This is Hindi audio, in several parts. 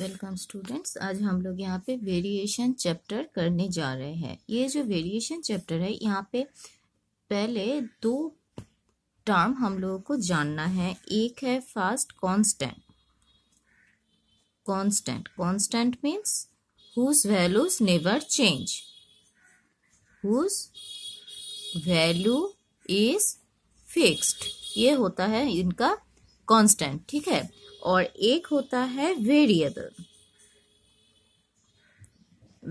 वेलकम स्टूडेंट्स आज हम लोग यहाँ पे वेरिएशन चैप्टर करने जा रहे हैं ये जो वेरिएशन चैप्टर है यहाँ पे पहले दो टर्म हम लोगों को जानना है एक है first constant constant constant means whose values never change whose value is fixed ये होता है इनका कांस्टेंट ठीक है और एक होता है variable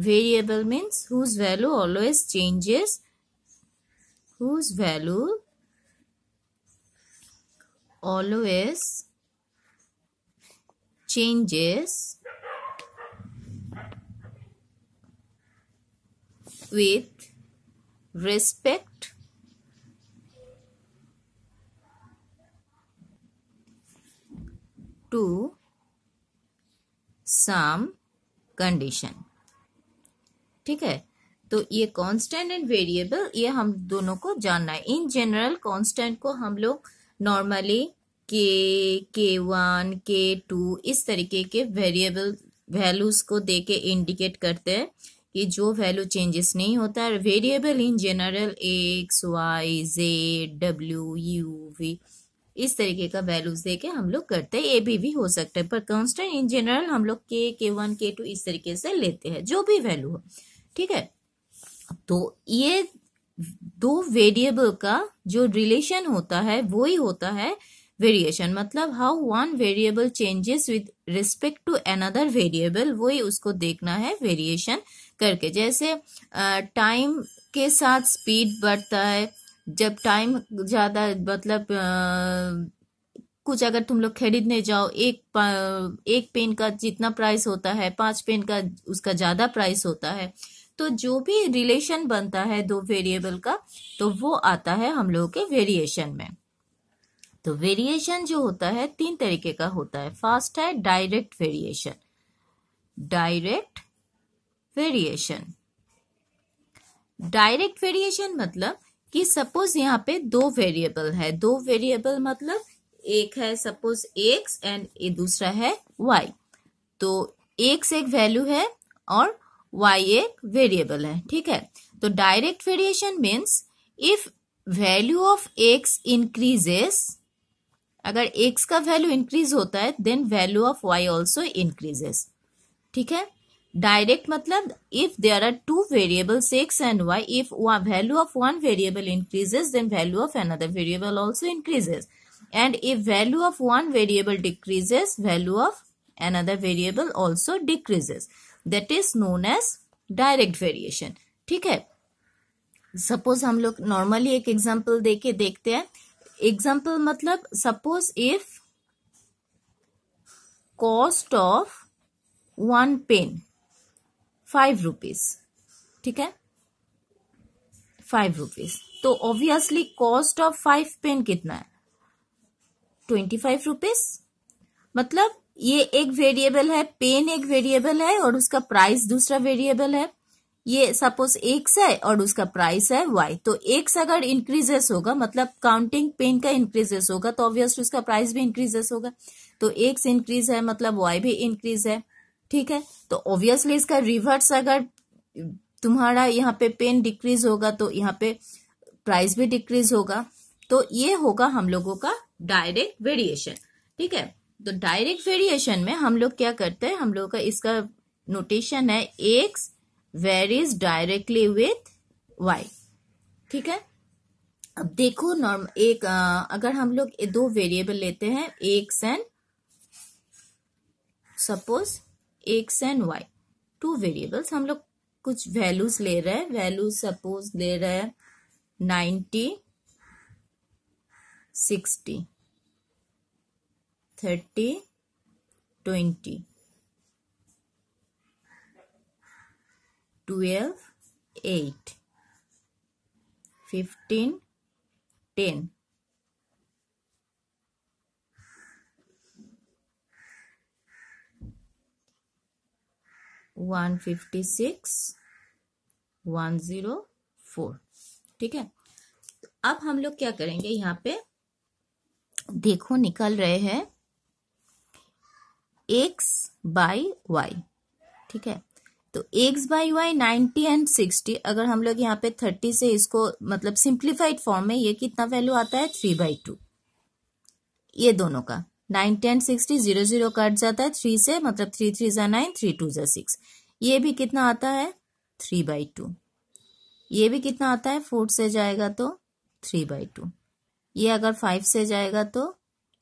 variable means whose value always changes whose value always changes with respect to some condition ठीक है तो ये कॉन्स्टेंट एंड वेरिएबल ये हम दोनों को जानना है इन जनरल कॉन्स्टेंट को हम लोग नॉर्मली के के वन के टू इस तरीके के वेरिएबल वैल्यूज को दे के इंडिकेट करते हैं कि जो वैल्यू चेंजेस नहीं होता है variable in general x y z डब्ल्यू यू वी इस तरीके का वैल्यूज देके हम लोग करते हैं ए बी भी हो सकता है पर कॉन्स्टेंट इन जनरल हम लोग के के वन के टू इस तरीके से लेते हैं जो भी वैल्यू हो ठीक है तो ये दो वेरिएबल का जो रिलेशन होता है वो ही होता है वेरिएशन मतलब how one variable changes with respect to another variable वही उसको देखना है वेरिएशन करके जैसे टाइम के साथ स्पीड बढ़ता है जब टाइम ज़्यादा मतलब कुछ अगर तुम लोग खरीदने जाओ एक एक पेन का जितना प्राइस होता है पांच पेन का उसका ज़्यादा प्राइस होता है तो जो भी रिलेशन बनता है दो वेरिएबल का तो वो आता है हम लोगों के वेरिएशन में तो वेरिएशन जो होता है तीन तरीके का होता है फर्स्ट है direct variation direct variation direct variation मतलब कि सपोज यहाँ पे दो वेरिएबल है दो वेरिएबल मतलब एक है सपोज एक्स एंड दूसरा है वाई तो एक्स एक वैल्यू है और वाई एक वेरिएबल है ठीक है तो direct variation means if value of x increases अगर एक्स का वैल्यू इंक्रीज होता है then value of y also increases ठीक है डायरेक्ट मतलब if there are two variables x and y if value of one variable increases then value of another variable also increases and if value of one variable decreases value of another variable also decreases that is known as direct variation ठीक है सपोज हम लोग नॉर्मली एक एग्जाम्पल दे के देखते हैं एग्जाम्पल मतलब suppose if cost of one pen five rupees ठीक है फाइव रुपीज तो obviously cost of five pen कितना है ट्वेंटी फाइव रुपीज मतलब ये एक वेरिएबल है पेन एक वेरिएबल है और उसका प्राइस दूसरा वेरिएबल है ये सपोज एक्स है और उसका प्राइस है वाई तो एक्स अगर इंक्रीजेस होगा मतलब काउंटिंग पेन का इंक्रीजेस होगा तो ऑब्वियसली उसका प्राइस भी इंक्रीजेस होगा तो एक्स इंक्रीज है मतलब वाई भी इंक्रीज है ठीक है तो ऑब्वियसली इसका रिवर्स अगर तुम्हारा यहाँ पे पेन डिक्रीज होगा तो यहाँ पे प्राइस भी डिक्रीज होगा तो ये होगा हम लोगों का डायरेक्ट वेरिएशन ठीक है तो डायरेक्ट वेरिएशन में हम लोग क्या करते हैं हम लोगों का इसका नोटेशन है x varies directly with y ठीक है अब देखो नॉर्म एक आ, अगर हम लोग दो वेरिएबल लेते हैं x and suppose x and y two variables हम लोग कुछ वैल्यूज ले रहे हैं वैल्यूज सपोज ले रहे हैं ninety sixty thirty twenty twelve eight fifteen ten zero four ठीक है तो अब हम लोग क्या करेंगे यहाँ पे देखो निकल रहे हैं एक्स बाई वाई ठीक है तो x by y ninety and sixty अगर हम लोग यहाँ पे थर्टी से इसको मतलब सिंप्लीफाइड फॉर्म में ये कितना वैल्यू आता है थ्री बाई टू ये दोनों का nine ten sixty zero zero cut जाता है थ्री से मतलब थ्री थ्री ज़ा नाइन थ्री टू ज़ा सिक्स ये भी कितना आता है थ्री बाई टू ये भी कितना आता है फोर से जाएगा तो थ्री बाई टू ये अगर फाइव से जाएगा तो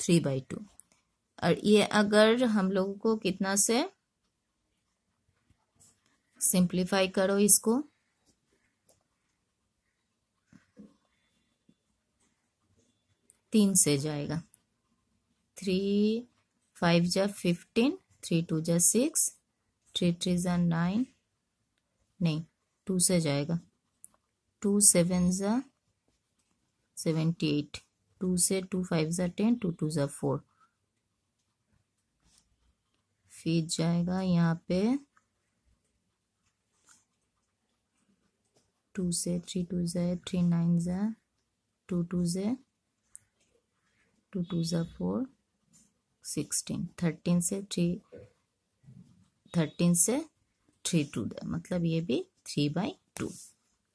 थ्री बाई टू और ये अगर हम लोगों को कितना से सिंप्लीफाई करो इसको तीन से जाएगा थ्री फाइव जा फिफ्टीन थ्री टू जा सिक्स थ्री थ्री जा नाइन नहीं टू से जाएगा टू सेवन जा सेवेंटी एट टू से टू फाइव जा टेन टू टू जा फोर फिर जाएगा यहाँ पे टू से थ्री टू जे थ्री नाइन ज़ा टू टू जे टू टू जै फोर सिक्सटीन थर्टीन से थ्री थर्टीन से थ्री टू मतलब ये भी थ्री बाई टू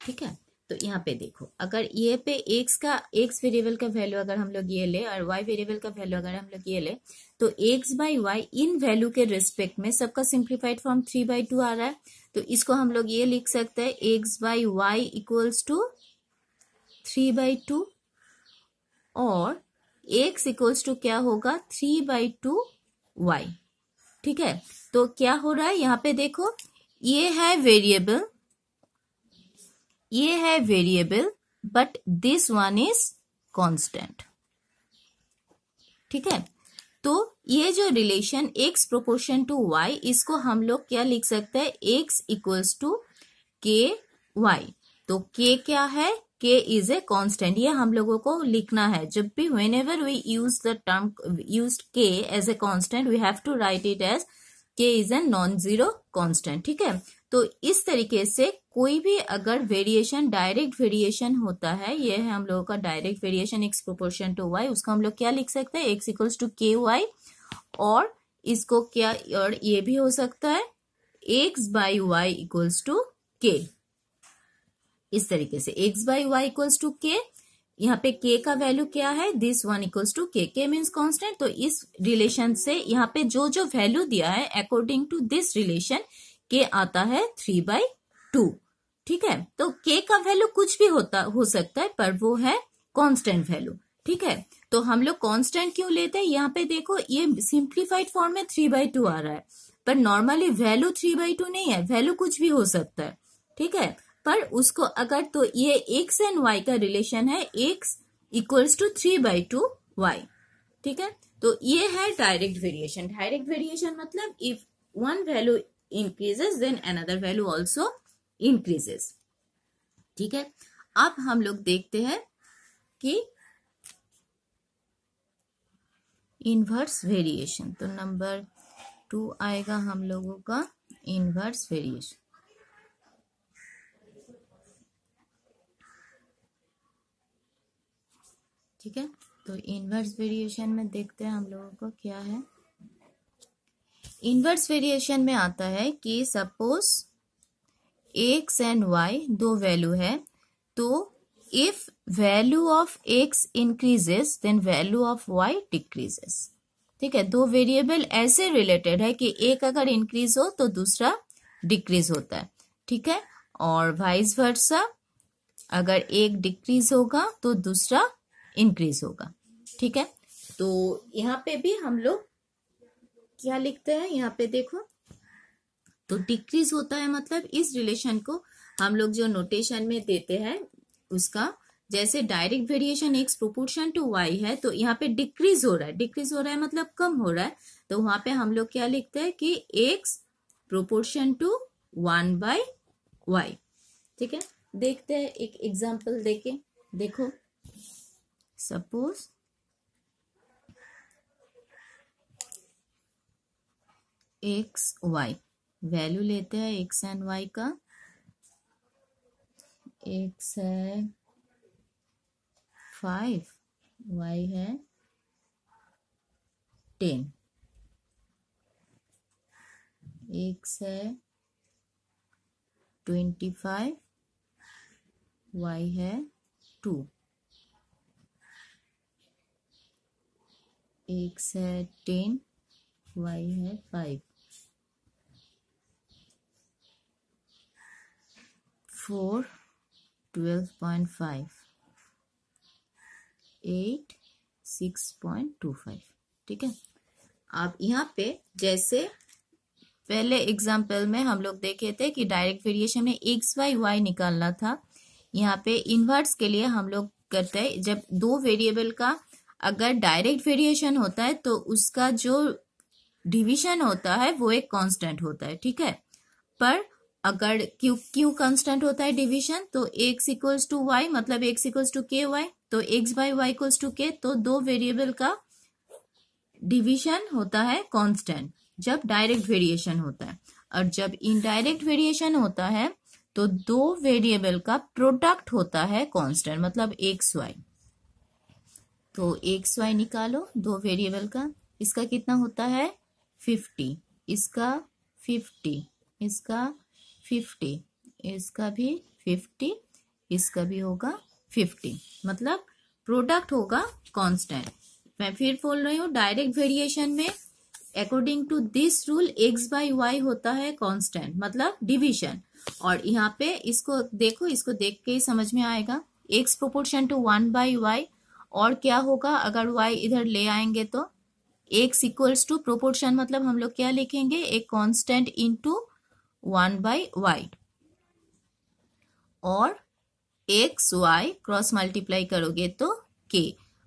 ठीक है तो यहाँ पे देखो अगर ये पे एक्स का एक्स वेरिएबल का वैल्यू अगर हम लोग ये ले और वाई वेरिएबल का वैल्यू अगर हम लोग ये ले तो एक्स बाई वाई इन वैल्यू के रिस्पेक्ट में सबका simplified form three by two आ रहा है तो इसको हम लोग ये लिख सकते हैं x by y equals to three by two और एक्स इक्वल्स टू क्या होगा थ्री बाई टू वाई ठीक है तो क्या हो रहा है यहां पे देखो ये है वेरिएबल ये है variable but this one is constant ठीक है तो ये जो relation x proportion to y इसको हम लोग क्या लिख सकते हैं x equals to k y तो k क्या है के इज ए कॉन्स्टेंट ये हम लोगों को लिखना है जब भी whenever we use the term use k as a constant we have to write it as k is a non zero constant ठीक है तो इस तरीके से कोई भी अगर वेरिएशन डायरेक्ट वेरिएशन होता है ये है हम लोगों का direct variation x proportion to y उसका हम लोग क्या लिख सकते हैं x equals to k y और इसको क्या और ये भी हो सकता है x by y equals to k इस तरीके से x by y equals to k यहाँ पे के का वैल्यू क्या है दिस वन इक्वल्स टू के के मीन्स कॉन्स्टेंट तो इस रिलेशन से यहाँ पे जो जो वैल्यू दिया है अकॉर्डिंग टू दिस रिलेशन के आता है थ्री बाई टू ठीक है तो के का वैल्यू कुछ भी होता हो सकता है पर वो है कॉन्स्टेंट वैल्यू ठीक है तो हम लोग कॉन्स्टेंट क्यों लेते हैं यहाँ पे देखो ये सिंप्लीफाइड फॉर्म में थ्री बाई टू आ रहा है पर normally value three by two नहीं है वैल्यू कुछ भी हो सकता है ठीक है पर उसको अगर तो ये एक्स एंड वाई का रिलेशन है x equals to three by two y ठीक है तो ये है डायरेक्ट वेरिएशन डायरेक्ट वेरिएशन मतलब if one value increases then another value also increases ठीक है अब हम लोग देखते हैं कि इनवर्स वेरिएशन तो नंबर टू आएगा हम लोगों का इनवर्स वेरिएशन ठीक है तो इनवर्स वेरिएशन में देखते हैं हम लोगों को क्या है इनवर्स वेरिएशन में आता है कि सपोज एक्स एंड वाई दो वैल्यू है तो if value of x increases then value of y decreases ठीक है दो वेरिएबल ऐसे रिलेटेड है कि एक अगर इंक्रीज हो तो दूसरा डिक्रीज होता है ठीक है और वाइस वर्सा अगर एक डिक्रीज होगा तो दूसरा इंक्रीज होगा ठीक है तो यहाँ पे भी हम लोग क्या लिखते हैं यहाँ पे देखो तो डिक्रीज होता है मतलब इस रिलेशन को हम लोग जो नोटेशन में देते हैं उसका जैसे direct variation x proportion to y है तो यहाँ पे डिक्रीज हो रहा है डिक्रीज हो रहा है मतलब कम हो रहा है तो वहां पे हम लोग क्या लिखते हैं कि x proportion to one by y ठीक है देखते हैं एक एग्जाम्पल देखे देखो Suppose एक्स वाई वैल्यू लेते हैं एक्स एंड वाई का एक्स है फाइव वाई है टेन एक्स है ट्वेंटी फाइव वाई है टू एक्स है टेन वाई है five four twelve point five eight six point two five ठीक है आप यहाँ पे जैसे पहले एग्जाम्पल में हम लोग देखे थे कि डायरेक्ट वेरिएशन में एक्स वाई वाई निकालना था यहाँ पे इन्वर्स के लिए हम लोग करते हैं जब दो वेरिएबल का अगर डायरेक्ट वेरिएशन होता है तो उसका जो डिवीजन होता है वो एक कांस्टेंट होता है ठीक है पर अगर क्यू क्यू कांस्टेंट होता है डिवीजन तो एक्स इक्वल्स टू वाई मतलब x equals to k y तो x by y equals to k तो दो वेरिएबल का डिवीजन होता है कांस्टेंट जब डायरेक्ट वेरिएशन होता है और जब इनडायरेक्ट वेरिएशन होता है तो दो वेरिएबल का प्रोडक्ट होता है कॉन्स्टेंट मतलब एक्स वाई तो एक्स वाई निकालो दो वेरिएबल का इसका कितना होता है फिफ्टी इसका फिफ्टी इसका फिफ्टी इसका भी फिफ्टी इसका भी होगा फिफ्टी मतलब प्रोडक्ट होगा कांस्टेंट मैं फिर बोल रही हूँ डायरेक्ट वेरिएशन में according to this rule x by y होता है कांस्टेंट मतलब डिवीजन और यहाँ पे इसको देखो इसको देख के ही समझ में आएगा x proportion to one by y और क्या होगा अगर वाई इधर ले आएंगे तो एक्स इक्वल्स टू प्रोपोर्शन मतलब हम लोग क्या लिखेंगे एक constant into one by y और एक्स वाई क्रॉस मल्टीप्लाई करोगे तो के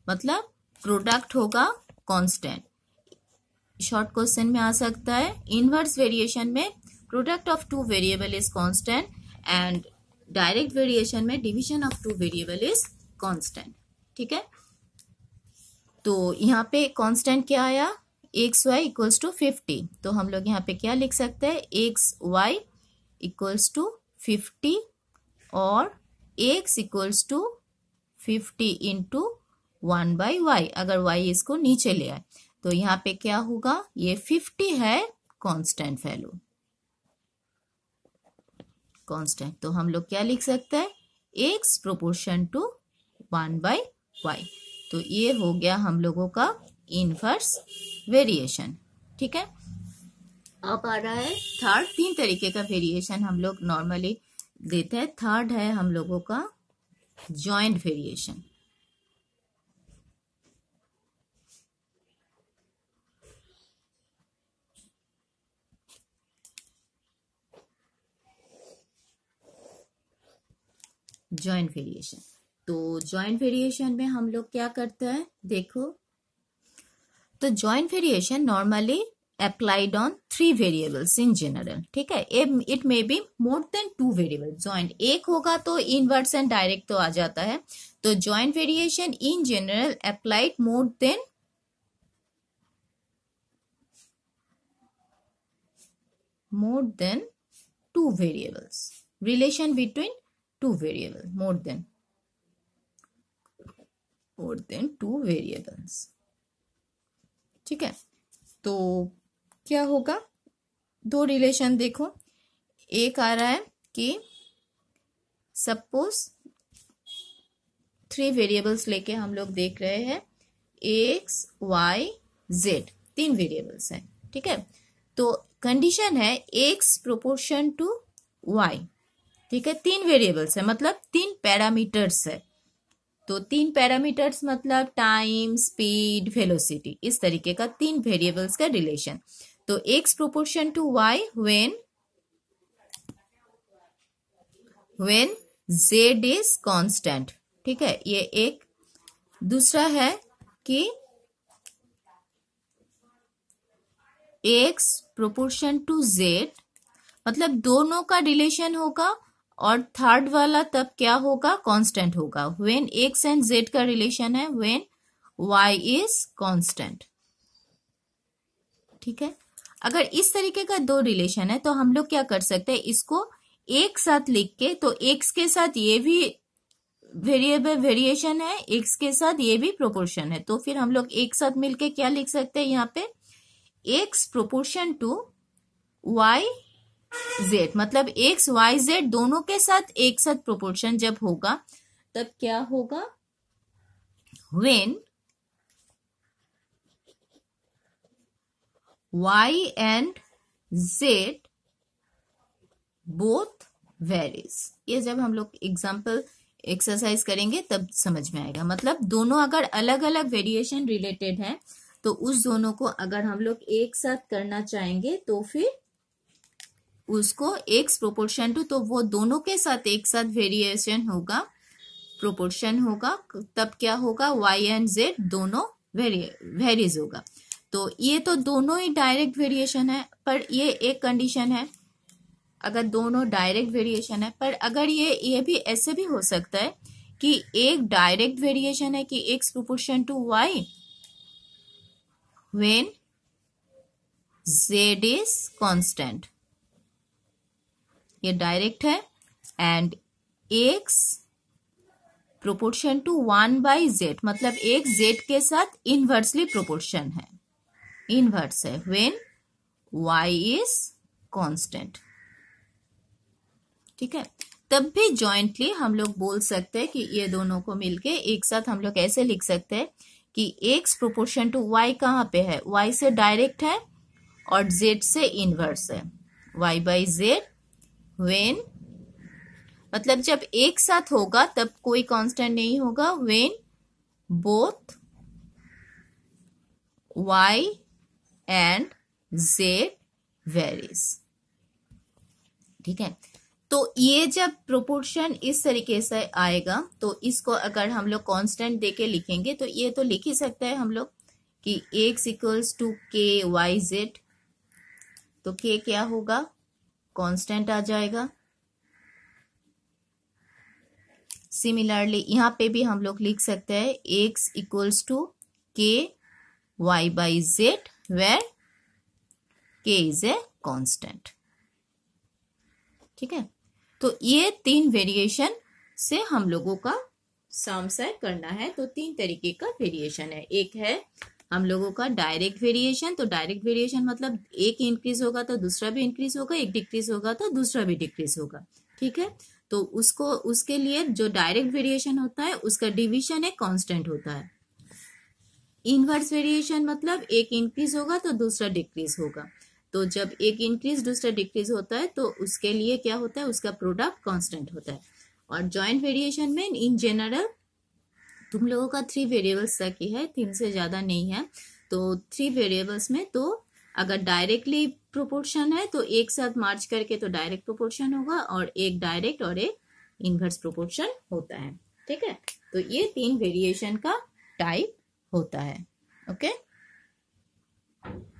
मतलब प्रोडक्ट होगा कांस्टेंट शॉर्ट क्वेश्चन में आ सकता है इनवर्स वेरिएशन में product of two variable is constant and direct variation में division of two variable is constant ठीक है तो यहाँ पे कांस्टेंट क्या आया x y equals to fifty तो हम लोग यहाँ पे क्या लिख सकते हैं x y equals to fifty और x equals to fifty into one by y अगर वाई इसको नीचे ले आए तो यहाँ पे क्या होगा ये फिफ्टी है कांस्टेंट वैल्यू कांस्टेंट तो हम लोग क्या लिख सकते हैं x proportion to one by y तो ये हो गया हम लोगों का इनवर्स वेरिएशन ठीक है अब आ रहा है थर्ड तीन तरीके का वेरिएशन हम लोग नॉर्मली देते हैं थर्ड है हम लोगों का जॉइंट वेरिएशन ज्वाइंट वेरिएशन तो ज्वाइंट वेरिएशन में हम लोग क्या करते हैं देखो तो joint variation normally applied on three variables in general ठीक है it may be more than two variable joint एक होगा तो इनवर्स एंड डायरेक्ट तो आ जाता है तो joint variation in general applied more than more than two variables relation between two variable more than more than two variables ठीक है तो क्या होगा दो रिलेशन देखो एक आ रहा है कि सपोज थ्री वेरिएबल्स लेके हम लोग देख रहे हैं एक्स वाई जेड तीन वेरिएबल्स हैं ठीक है तो कंडीशन है एक्स प्रोपोर्शन टू वाई ठीक है तीन वेरिएबल्स है मतलब तीन पैरामीटर्स है तो तीन पैरामीटर्स मतलब टाइम स्पीड वेलोसिटी इस तरीके का तीन वेरिएबल्स का रिलेशन तो x proportion to y when when z is constant ठीक है ये एक दूसरा है कि एक्स प्रोपोर्शन टू जेड मतलब दोनों का रिलेशन होगा और थर्ड वाला तब क्या होगा कांस्टेंट होगा व्हेन एक्स एंड जेड का रिलेशन है व्हेन वाई इज कांस्टेंट ठीक है अगर इस तरीके का दो रिलेशन है तो हम लोग क्या कर सकते हैं इसको एक साथ लिख के तो एक्स के साथ ये भी वेरिएबल वेरिएशन है एक्स के साथ ये भी प्रोपोर्शन है तो फिर हम लोग एक साथ मिलके क्या लिख सकते हैं यहाँ पे x proportion to y z मतलब एक्स वाई जेड दोनों के साथ एक साथ प्रोपोर्शन जब होगा तब क्या होगा when y and z both varies ये जब हम लोग एग्जाम्पल एक्सरसाइज करेंगे तब समझ में आएगा मतलब दोनों अगर अलग अलग वेरिएशन रिलेटेड हैं तो उस दोनों को अगर हम लोग एक साथ करना चाहेंगे तो फिर उसको एक्स प्रोपोर्शन टू तो वो दोनों के साथ एक साथ वेरिएशन होगा प्रोपोर्शन होगा तब क्या होगा वाई एंड जेड दोनों वेरीज होगा तो ये तो दोनों ही डायरेक्ट वेरिएशन है पर ये एक कंडीशन है अगर दोनों डायरेक्ट वेरिएशन है पर अगर ये ये भी ऐसे भी हो सकता है कि एक डायरेक्ट वेरिएशन है कि x proportion to y when z is constant ये डायरेक्ट है and x proportion to one by z मतलब एक जेड के साथ इनवर्सली प्रोपोर्शन है इनवर्स है व्हेन वाई इज कांस्टेंट ठीक है तब भी जॉइंटली हम लोग बोल सकते हैं कि ये दोनों को मिलके एक साथ हम लोग ऐसे लिख सकते हैं कि एक्स प्रोपोर्शन टू वाई कहाँ पे है वाई से डायरेक्ट है और जेड से इनवर्स है वाई बाई जेड वेन मतलब जब एक साथ होगा तब कोई कांस्टेंट नहीं होगा when both y and z varies ठीक है तो ये जब प्रोपोर्शन इस तरीके से आएगा तो इसको अगर हम लोग दे के लिखेंगे तो ये तो लिख ही सकता है हम लोग कि x equals to k y z तो के क्या होगा कांस्टेंट आ जाएगा सिमिलरली यहां पे भी हम लोग लिख सकते हैं x equals to k y by z where k is a constant ठीक है तो ये तीन वेरिएशन से हम लोगों का सामसाय करना है तो तीन तरीके का वेरिएशन है एक है हम लोगों का डायरेक्ट वेरिएशन तो डायरेक्ट वेरिएशन मतलब एक इंक्रीज होगा तो दूसरा भी इंक्रीज होगा एक डिक्रीज होगा तो दूसरा भी डिक्रीज होगा ठीक है तो उसको उसके लिए जो डायरेक्ट वेरिएशन होता है उसका डिविजन एक कॉन्स्टेंट होता है इनवर्स वेरिएशन मतलब एक इंक्रीज होगा तो दूसरा डिक्रीज होगा तो जब एक इंक्रीज दूसरा डिक्रीज होता है तो उसके लिए क्या होता है उसका प्रोडक्ट कॉन्स्टेंट होता है और जॉइंट वेरिएशन में इन जनरल तुम लोगों का थ्री वेरिएबल्स तक ही है तीन से ज़्यादा नहीं है तो थ्री वेरिएबल्स में तो अगर डायरेक्टली प्रोपोर्शन है तो एक साथ मार्च करके तो डायरेक्ट प्रोपोर्शन होगा और एक डायरेक्ट और एक इनवर्स प्रोपोर्शन होता है ठीक है तो ये तीन वेरिएशन का टाइप होता है ओके okay?